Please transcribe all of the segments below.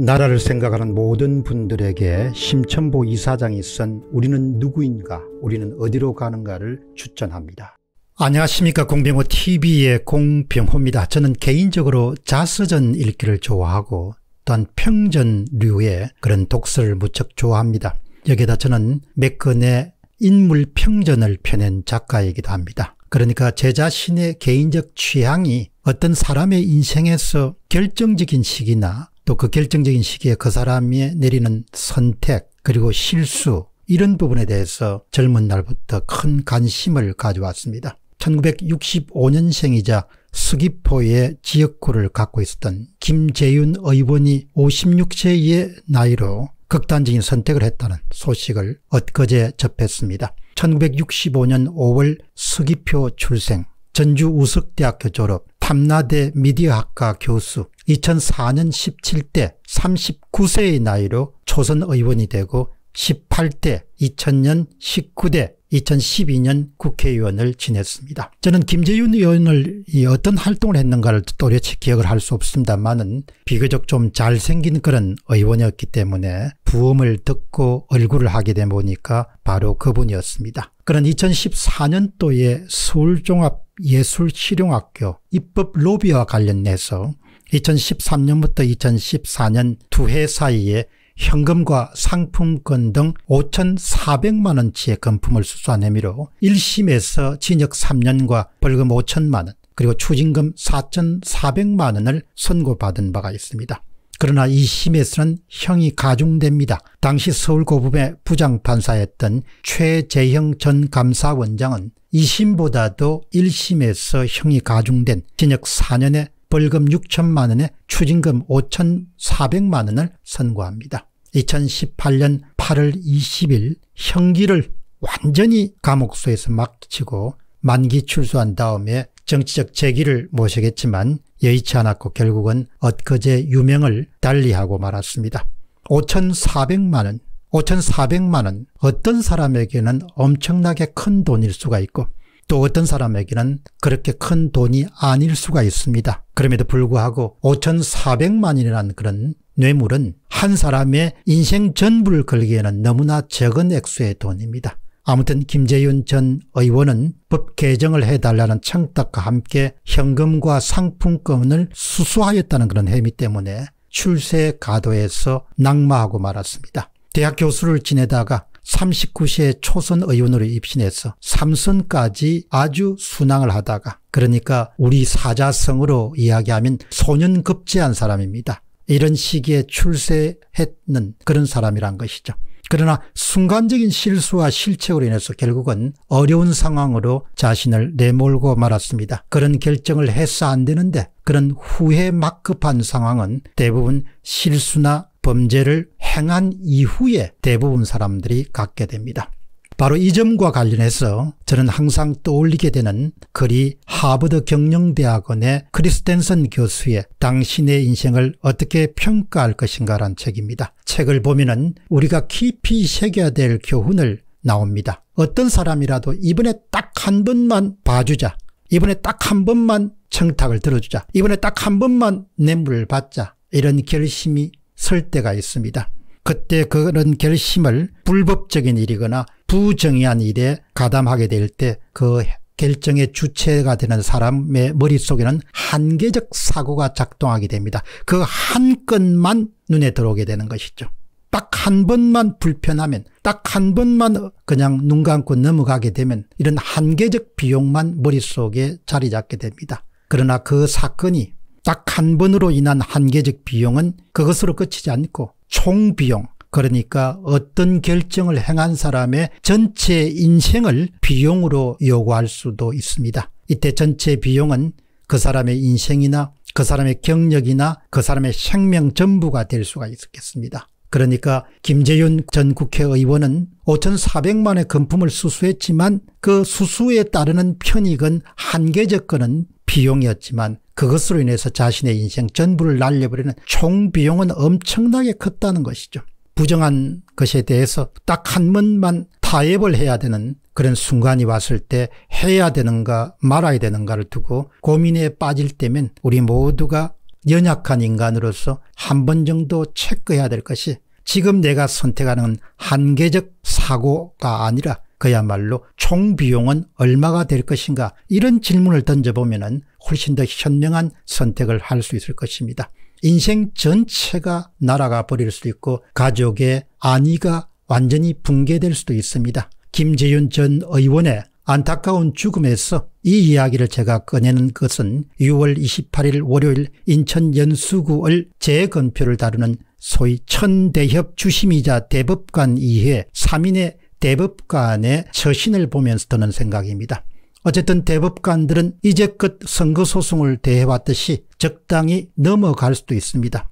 나라를 생각하는 모든 분들에게 심천보 이사장이 쓴 우리는 누구인가 우리는 어디로 가는가를 추천합니다. 안녕하십니까 공병호TV의 공병호입니다. 저는 개인적으로 자서전 읽기를 좋아하고 또한 평전류의 그런 독서를 무척 좋아합니다. 여기에다 저는 몇 건의 인물 평전을 펴낸 작가이기도 합니다. 그러니까 제 자신의 개인적 취향이 어떤 사람의 인생에서 결정적인 시기나 또그 결정적인 시기에 그 사람이 내리는 선택 그리고 실수 이런 부분에 대해서 젊은 날부터 큰 관심을 가져왔습니다. 1965년생이자 수기포의 지역구를 갖고 있었던 김재윤 의원이 56세의 나이로 극단적인 선택을 했다는 소식을 엊그제 접했습니다. 1965년 5월 수기표 출생, 전주 우석대학교 졸업, 탐나대 미디어학과 교수, 2004년 17대 39세의 나이로 초선 의원이 되고 18대 2000년 19대 2012년 국회의원을 지냈습니다. 저는 김재윤 의원을 어떤 활동을 했는가를 또렷이 기억을 할 수 없습니다만은 비교적 좀 잘생긴 그런 의원이었기 때문에 부음을 듣고 얼굴을 하게 되 보니까 바로 그분이었습니다. 그런 2014년도에 서울종합예술실용학교 입법 로비와 관련해서 2013년부터 2014년 두 해 사이에 현금과 상품권 등 5,400만 원치의 금품을 수수한 혐의로 1심에서 징역 3년과 벌금 5천만 원 그리고 추징금 4,400만 원을 선고받은 바가 있습니다. 그러나 2심에서는 형이 가중됩니다. 당시 서울고법의 부장판사였던 최재형 전 감사원장은 2심보다도 1심에서 형이 가중된 징역 4년의 벌금 6천만 원에 추징금 5,400만 원을 선고합니다. 2018년 8월 20일 형기를 완전히 감옥소에서 막치고 만기 출소한 다음에 정치적 재기를 모시겠지만 여의치 않았고 결국은 엊그제 유명을 달리하고 말았습니다. 5,400만 원, 5,400만 원 어떤 사람에게는 엄청나게 큰 돈일 수가 있고 또 어떤 사람에게는 그렇게 큰 돈이 아닐 수가 있습니다. 그럼에도 불구하고 5,400만원이라는 그런 뇌물은 한 사람의 인생 전부를 걸기에는 너무나 적은 액수의 돈입니다. 아무튼 김재윤 전 의원은 법 개정을 해달라는 청탁과 함께 현금과 상품권을 수수하였다는 그런 혐의 때문에 출세 가도에서 낙마하고 말았습니다. 대학 교수를 지내다가 39세 초선 의원으로 입신해서 삼선까지 아주 순항을 하다가 그러니까 우리 사자성으로 이야기하면 소년급제한 사람입니다. 이런 시기에 출세했는 그런 사람이란 것이죠. 그러나 순간적인 실수와 실책으로 인해서 결국은 어려운 상황으로 자신을 내몰고 말았습니다. 그런 결정을 해서 안 되는데 그런 후회 막급한 상황은 대부분 실수나 범죄를 행한 이후에 대부분 사람들이 갖게 됩니다. 바로 이 점과 관련해서 저는 항상 떠올리게 되는 글이 하버드 경영대학원의 크리스텐슨 교수의 당신의 인생을 어떻게 평가할 것인가란 책입니다. 책을 보면 은 우리가 깊이 새겨야 될 교훈을 나옵니다. 어떤 사람이라도 이번에 딱 한 번만 봐주자. 이번에 딱 한 번만 청탁을 들어주자. 이번에 딱 한 번만 뇌물을 받자. 이런 결심이 설 때가 있습니다. 그때 그런 결심을 불법적인 일이거나 부정의한 일에 가담하게 될 때 그 결정의 주체가 되는 사람의 머릿속에는 한계적 사고가 작동하게 됩니다. 그 한 건만 눈에 들어오게 되는 것이죠. 딱 한 번만 불편하면 딱 한 번만 그냥 눈 감고 넘어가게 되면 이런 한계적 비용만 머릿속에 자리 잡게 됩니다. 그러나 그 사건이 딱 한 번으로 인한 한계적 비용은 그것으로 그치지 않고 총비용 그러니까 어떤 결정을 행한 사람의 전체 인생을 비용으로 요구할 수도 있습니다. 이때 전체 비용은 그 사람의 인생이나 그 사람의 경력이나 그 사람의 생명 전부가 될 수가 있겠습니다. 그러니까 김재윤 전 국회의원은 5,400만의 금품을 수수했지만 그 수수에 따르는 편익은 한계적 거는 비용이었지만 그것으로 인해서 자신의 인생 전부를 날려버리는 총비용은 엄청나게 컸다는 것이죠. 부정한 것에 대해서 딱 한 번만 타협을 해야 되는 그런 순간이 왔을 때 해야 되는가 말아야 되는가를 두고 고민에 빠질 때면 우리 모두가 연약한 인간으로서 한 번 정도 체크해야 될 것이 지금 내가 선택하는 한계적 사고가 아니라 그야말로 총 비용은 얼마가 될 것인가 이런 질문을 던져보면 훨씬 더 현명한 선택을 할 수 있을 것입니다. 인생 전체가 날아가 버릴 수도 있고 가족의 안위가 완전히 붕괴될 수도 있습니다. 김재윤 전 의원의 안타까운 죽음에서 이 이야기를 제가 꺼내는 것은 6월 28일 월요일 인천 연수구을 재건표를 다루는 소위 천대협 주심이자 대법관 이해 3인의 대법관의 처신을 보면서 드는 생각입니다. 어쨌든 대법관들은 이제껏 선거소송을 대해왔듯이 적당히 넘어갈 수도 있습니다.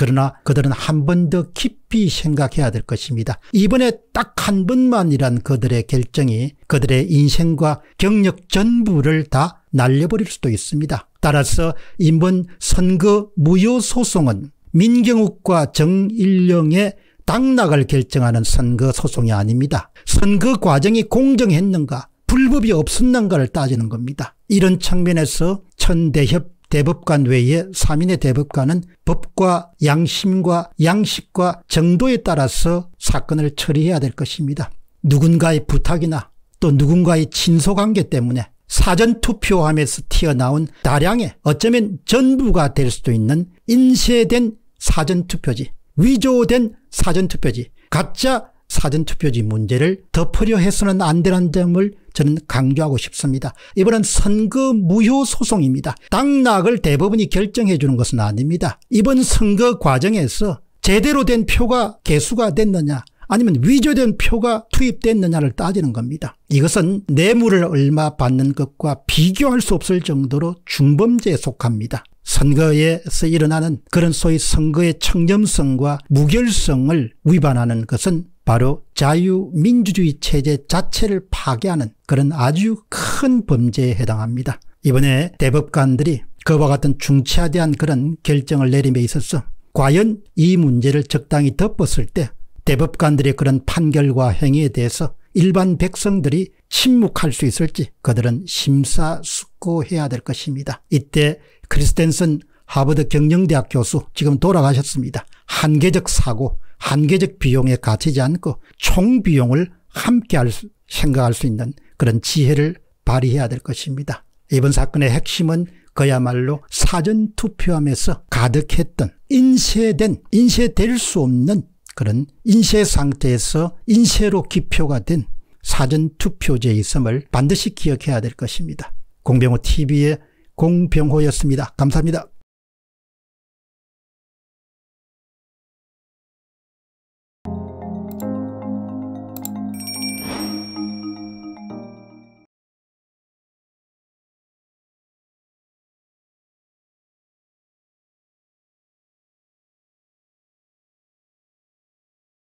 그러나 그들은 한 번 더 깊이 생각해야 될 것입니다. 이번에 딱 한 번만이란 그들의 결정이 그들의 인생과 경력 전부를 다 날려버릴 수도 있습니다. 따라서 이번 선거 무효 소송은 민경욱과 정일령의 당락을 결정하는 선거 소송이 아닙니다. 선거 과정이 공정했는가 불법이 없었는가를 따지는 겁니다. 이런 측면에서 천대협 대법관 외에 3인의 대법관은 법과 양심과 양식과 정도에 따라서 사건을 처리해야 될 것입니다. 누군가의 부탁이나 또 누군가의 친소관계 때문에 사전투표함에서 튀어나온 다량의 어쩌면 전부가 될 수도 있는 인쇄된 사전투표지 위조된 사전투표지 가짜 사전투표지 문제를 덮으려 해서는 안 되는 점을 저는 강조하고 싶습니다. 이번은 선거 무효 소송입니다. 당락을 대법원이 결정해 주는 것은 아닙니다. 이번 선거 과정에서 제대로 된 표가 개수가 됐느냐 아니면 위조된 표가 투입됐느냐를 따지는 겁니다. 이것은 뇌물을 얼마 받는 것과 비교할 수 없을 정도로 중범죄에 속합니다. 선거에서 일어나는 그런 소위 선거의 청렴성과 무결성을 위반하는 것은 바로 자유민주주의 체제 자체를 파괴하는 그런 아주 큰 범죄에 해당합니다. 이번에 대법관들이 그와 같은 중차대한 그런 결정을 내림에 있어서 과연 이 문제를 적당히 덮었을 때 대법관들의 그런 판결과 행위에 대해서 일반 백성들이 침묵할 수 있을지 그들은 심사숙고해야 될 것입니다. 이때 크리스텐슨 하버드 경영대학 교수 지금 돌아가셨습니다. 한계적 사고 한계적 비용에 갇히지 않고 총 비용을 함께 할 수, 생각할 수 있는 그런 지혜를 발휘해야 될 것입니다. 이번 사건의 핵심은 그야말로 사전 투표함에서 가득했던 인쇄된 인쇄될 수 없는 그런 인쇄 상태에서 인쇄로 기표가 된 사전 투표제 있음을 반드시 기억해야 될 것입니다. 공병호 TV의 공병호였습니다. 감사합니다.